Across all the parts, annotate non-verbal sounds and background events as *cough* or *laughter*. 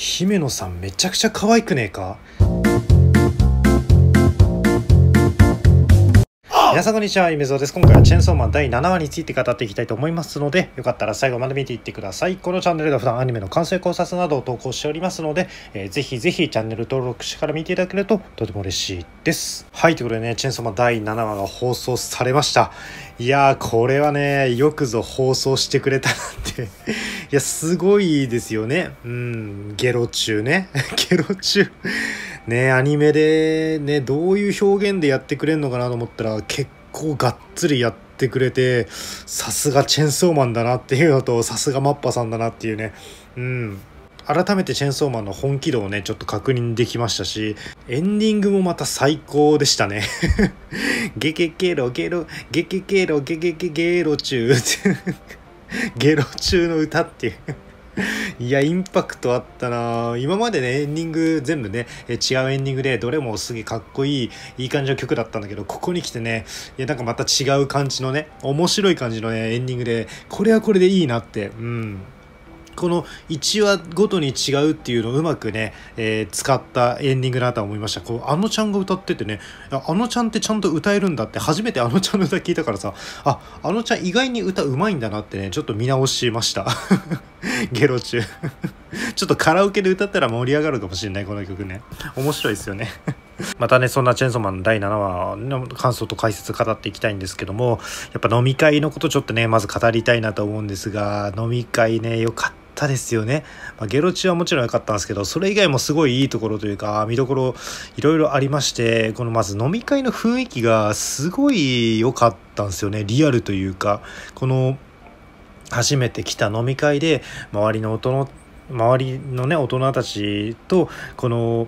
姫野さんめちゃくちゃ可愛くねえか皆さんこんにちは、ゆめぞうです。今回はチェーンソーマン第7話について語っていきたいと思いますので、よかったら最後まで見ていってください。このチャンネルでは普段アニメの完成考察などを投稿しておりますので、えー、ぜひぜひチャンネル登録してから見ていただけるととても嬉しいです。はい、ということでね、チェーンソーマン第7話が放送されました。いやー、これはね、よくぞ放送してくれたなっていや、すごいですよね。うん、ゲロ中ね。*laughs* ゲロ中ね、アニメで、ね、どういう表現でやってくれるのかなと思ったら、結構がっつりやってくれて、さすがチェンソーマンだなっていうのと、さすがマッパさんだなっていうね、うん。改めてチェンソーマンの本気度をね、ちょっと確認できましたし、エンディングもまた最高でしたね。*laughs* ゲゲゲロゲロ、ゲゲゲロゲゲゲゲロ中ゲロ中の歌っていう *laughs* いや、インパクトあったな今までね、エンディング全部ね、え違うエンディングで、どれもすげえかっこいい、いい感じの曲だったんだけど、ここに来てね、いや、なんかまた違う感じのね、面白い感じのね、エンディングで、これはこれでいいなって、うん、この1話ごとに違うっていうのをうまくね、えー、使ったエンディングだなと思いましたこうあのちゃんが歌っててねあのちゃんってちゃんと歌えるんだって初めてあのちゃんの歌聞いたからさああのちゃん意外に歌うまいんだなってねちょっと見直しました *laughs* ゲロ中 *laughs* ちょっとカラオケで歌ったら盛り上がるかもしれないこの曲ね面白いですよね *laughs* またねそんな「チェンソーマン」第7話の感想と解説語っていきたいんですけどもやっぱ飲み会のことちょっとねまず語りたいなと思うんですが飲み会ねよかったったですよね、まあ、ゲロチはもちろん良かったんですけどそれ以外もすごいいいところというか見どころいろいろありましてこのまず飲み会の雰囲気がすごい良かったんですよねリアルというかこの初めて来た飲み会で周りの大人周りのね大人たちとこの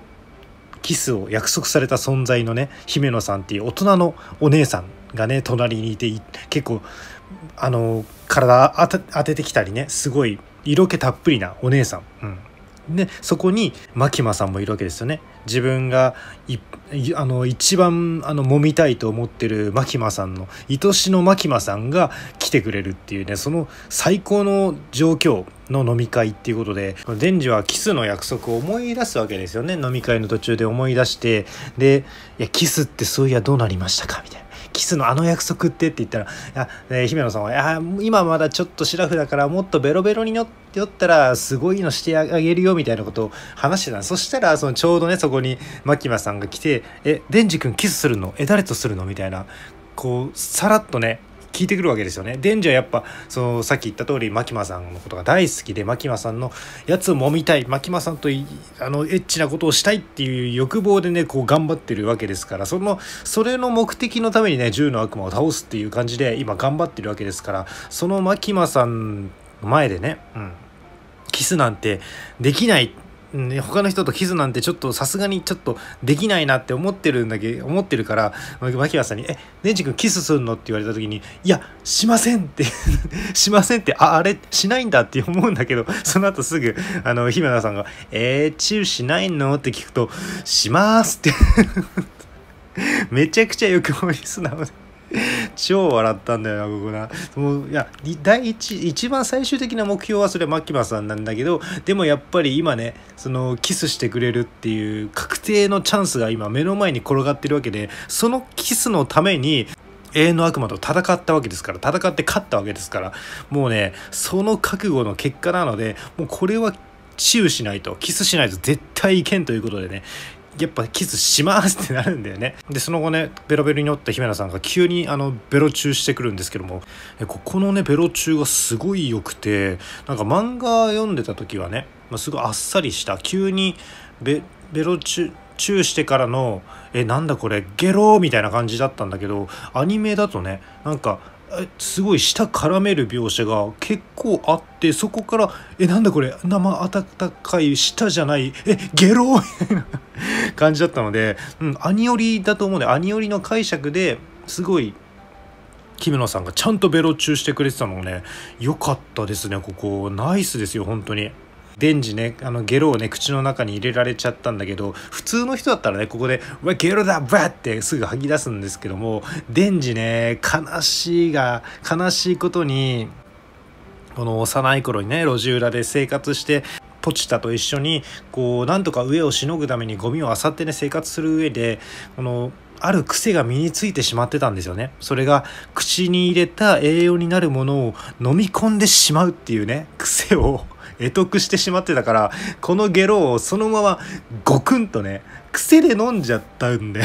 キスを約束された存在のね姫野さんっていう大人のお姉さんがね隣にいて結構あの体当ててきたりねすごい色気たっぷりなお姉さん。うんでそこに牧間さんもいるわけですよね自分があの一番あの揉みたいと思ってる牧間さんの愛しの牧間さんが来てくれるっていうねその最高の状況の飲み会っていうことでデンジはキスの約束を思い出すわけですよね飲み会の途中で思い出してで「いやキスってそういやどうなりましたか?」みたいな。キスのあの約束って」って言ったら「あえ姫野さんは「あ今まだちょっとシラフだからもっとベロベロに寄ったらすごいのしてあげるよ」みたいなことを話してたそしたらそのちょうどねそこに牧場さんが来て「えデンジ君キスするのえ誰とするの?」みたいなこうさらっとね聞いてくるわけですよね。デンジはやっぱそのさっき言った通り牧マさんのことが大好きで牧マさんのやつを揉みたい牧マさんとあのエッチなことをしたいっていう欲望でねこう頑張ってるわけですからそのそれの目的のためにね銃の悪魔を倒すっていう感じで今頑張ってるわけですからそのキマさんの前でね、うん、キスなんてできない他の人とキスなんてちょっとさすがにちょっとできないなって思ってるんだけど思ってるから牧原さんに「えねんじ君キスすんの?」って言われた時に「いやしません」って「しません」って *laughs* ああれしないんだって思うんだけど *laughs* その後すぐあの姫田さんが「えー、チューしないの?」って聞くと「します」って *laughs* めちゃくちゃ欲くに素直で超笑ったんだよな僕なもういや第一一番最終的な目標はそれは牧場さんなんだけどでもやっぱり今ねそのキスしてくれるっていう確定のチャンスが今目の前に転がってるわけでそのキスのために永遠の悪魔と戦ったわけですから戦って勝ったわけですからもうねその覚悟の結果なのでもうこれはチューしないとキスしないと絶対いけんということでねやっぱキスしますってなるんだよねでその後ねベロベロに酔った姫野さんが急にあのベロ中してくるんですけどもここのねベロ中がすごい良くてなんか漫画読んでた時はね、まあ、すごいあっさりした急にベロ中チューしてからの「えなんだこれゲロ」みたいな感じだったんだけどアニメだとねなんかすごい舌絡める描写が結構あってそこから「えなんだこれ生温かい舌じゃないえゲロ」みたいな。*laughs* 感じだったので、うん、アニオリだと思うねアニオリの解釈ですごい木村さんがちゃんとベロ中してくれてたのもね良かったですねここナイスですよ本当に。デンジねあのゲロをね口の中に入れられちゃったんだけど普通の人だったらねここで「うわゲロだばワ!」ってすぐ吐き出すんですけどもデンジね悲しいが悲しいことにこの幼い頃にね路地裏で生活してポチタと一緒にこうなんとか飢えをしのぐためにゴミを漁ってね生活する上でこのある癖が身についてしまってたんですよねそれが口に入れた栄養になるものを飲み込んでしまうっていうね癖を得得してしまってたからこのゲロをそのままゴクンとね癖で飲んじゃったんで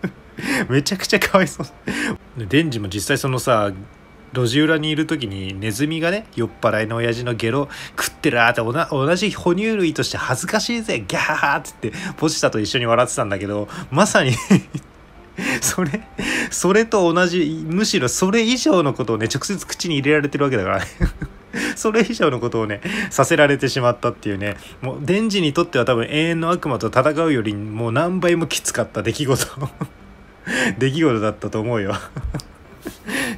*laughs* めちゃくちゃかわいそうデンジも実際そのさ路地裏にいる時にネズミがね酔っ払いの親父のゲロ食ってらーって同じ哺乳類として恥ずかしいぜギャーっつってポチタと一緒に笑ってたんだけどまさに *laughs* それそれと同じむしろそれ以上のことをね直接口に入れられてるわけだからね *laughs* それ以上のことをね、させられてしまったっていうね、もう、デンジにとっては多分永遠の悪魔と戦うよりもう何倍もきつかった出来事 *laughs* 出来事だったと思うよ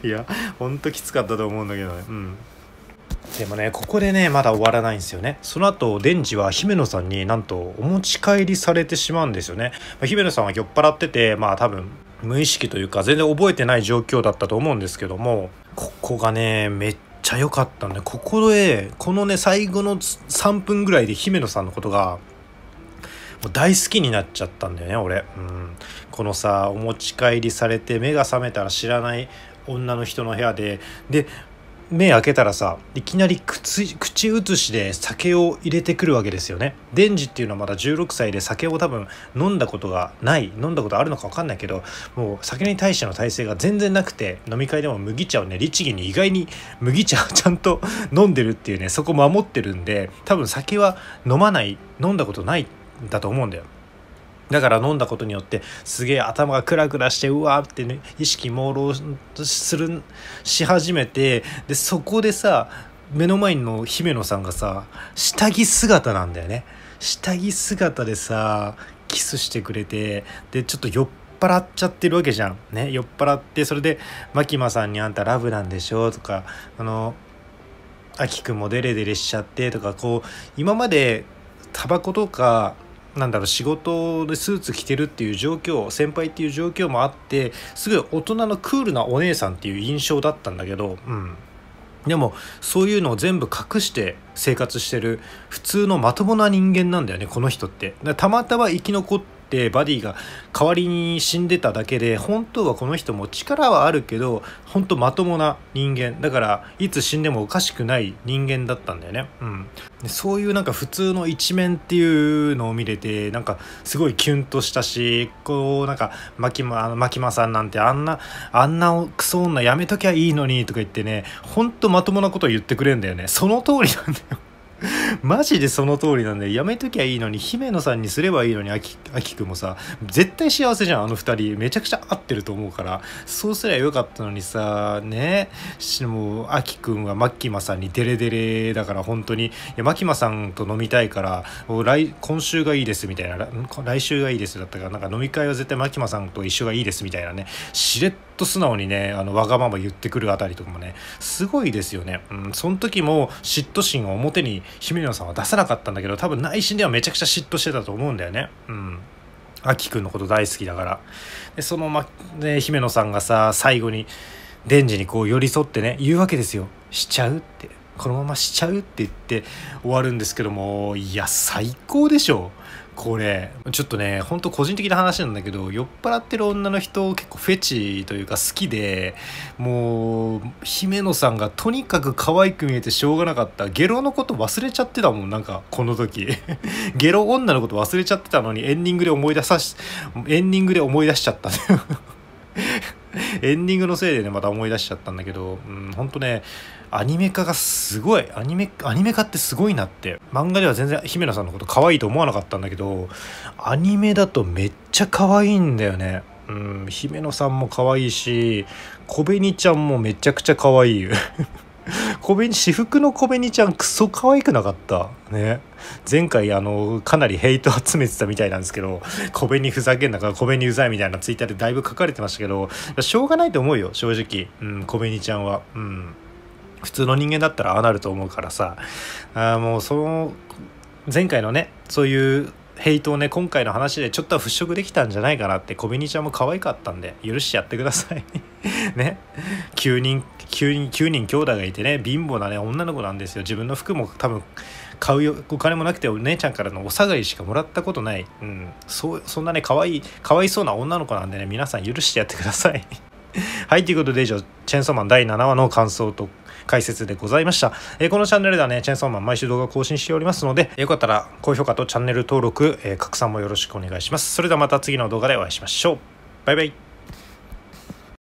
いやほんときつかったと思うんだけどねうんでもねここでねまだ終わらないんですよねその後デンジは姫野さんになんとお持ち帰りされてしまうんですよね、まあ、姫野さんは酔っ払っててまあ多分無意識というか全然覚えてない状況だったと思うんですけどもここがねめっちゃ良かったんでここでこのね最後の3分ぐらいで姫野さんのことが大好きになっちゃったんだよね俺うんこのさお持ち帰りされて目が覚めたら知らない女の人の部屋でで目開けたらさいきなり口口移しで酒を入れてくるわけですよねデンジっていうのはまだ16歳で酒を多分飲んだことがない飲んだことあるのか分かんないけどもう酒に対しての耐性が全然なくて飲み会でも麦茶をね律儀に意外に麦茶を *laughs* ちゃんと飲んでるっていうねそこ守ってるんで多分酒は飲まない飲んだことないんだと思うんだよだから飲んだことによってすげえ頭がクラクラしてうわーってね意識朦朧するし始めてでそこでさ目の前の姫野さんがさ下着姿なんだよね下着姿でさキスしてくれてでちょっと酔っ払っちゃってるわけじゃんね酔っ払ってそれで牧間さんに「あんたラブなんでしょ」とかあの「あきくんもデレデレしちゃって」とかこう今までタバコとかなんだろう仕事でスーツ着てるっていう状況先輩っていう状況もあってすごい大人のクールなお姉さんっていう印象だったんだけど、うん、でもそういうのを全部隠して生活してる普通のまともな人間なんだよねこの人って。たまたま生き残ってってバディが代わりに死んでただけで本当はこの人も力はあるけど本当まともな人間だからいつ死んでもおかしくない人間だったんだよね、うん、でそういうなんか普通の一面っていうのを見れてなんかすごいキュンとしたしこうなんか牧間牧間さんなんてあんなあんなクソ女やめときゃいいのにとか言ってねほんとまともなこと言ってくれんだよねその通りなんだよ *laughs* マジでその通りなんで、やめときゃいいのに、姫野さんにすればいいのに、あき、あきくんもさ、絶対幸せじゃん、あの二人。めちゃくちゃ合ってると思うから、そうすりゃよかったのにさ、ね。しもう、あきくんはマッキマさんにデレデレだから、本当に、いや、マキマさんと飲みたいから、来、今週がいいですみたいな、来週がいいですだったから、なんか飲み会は絶対マキマさんと一緒がいいですみたいなね、しれっと素直にね、あの、わがまま言ってくるあたりとかもね、すごいですよね。うん、その時も嫉妬心を表に姫野さんは出さなかったんだけど多分内心ではめちゃくちゃ嫉妬してたと思うんだよね。うんあきくんのこと大好きだから。で、そのま、ね、姫野さんがさ、最後に、デンジにこう寄り添ってね、言うわけですよ。しちゃうって。このまましちゃうって言って終わるんですけども、いや、最高でしょ。これちょっとねほんと個人的な話なんだけど酔っ払ってる女の人結構フェチというか好きでもう姫野さんがとにかく可愛く見えてしょうがなかったゲロのこと忘れちゃってたもんなんかこの時 *laughs* ゲロ女のこと忘れちゃってたのにエンディングで思い出さしエンディングで思い出しちゃった *laughs* *laughs* エンディングのせいでね、また思い出しちゃったんだけど、うん、ほんとね、アニメ化がすごい、アニメ、アニメ化ってすごいなって、漫画では全然姫野さんのこと可愛いと思わなかったんだけど、アニメだとめっちゃ可愛いんだよね。うん、姫野さんも可愛いし、小紅ちゃんもめちゃくちゃ可愛い。小紅私服の小紅ちゃんクソ可愛くなかったね前回あのかなりヘイト集めてたみたいなんですけど小紅ふざけんなか小紅うざいみたいなツイッターでだいぶ書かれてましたけどしょうがないと思うよ正直、うん、小紅ちゃんはうん普通の人間だったらああなると思うからさあもうその前回のねそういうヘイトをね今回の話でちょっとは払拭できたんじゃないかなって小紅ちゃんも可愛かったんで許してやってください *laughs* ね9人9人、9人兄弟がいてね、貧乏なね、女の子なんですよ。自分の服も多分、買うよ、お金もなくて、お姉ちゃんからのお下がりしかもらったことない。うん。そう、そんなね、可愛い、かわいそうな女の子なんでね、皆さん許してやってください。*laughs* はい、ということで以上、チェンソーマン第7話の感想と解説でございました。えー、このチャンネルではね、チェンソーマン毎週動画更新しておりますので、よかったら高評価とチャンネル登録、えー、拡散もよろしくお願いします。それではまた次の動画でお会いしましょう。バイバイ。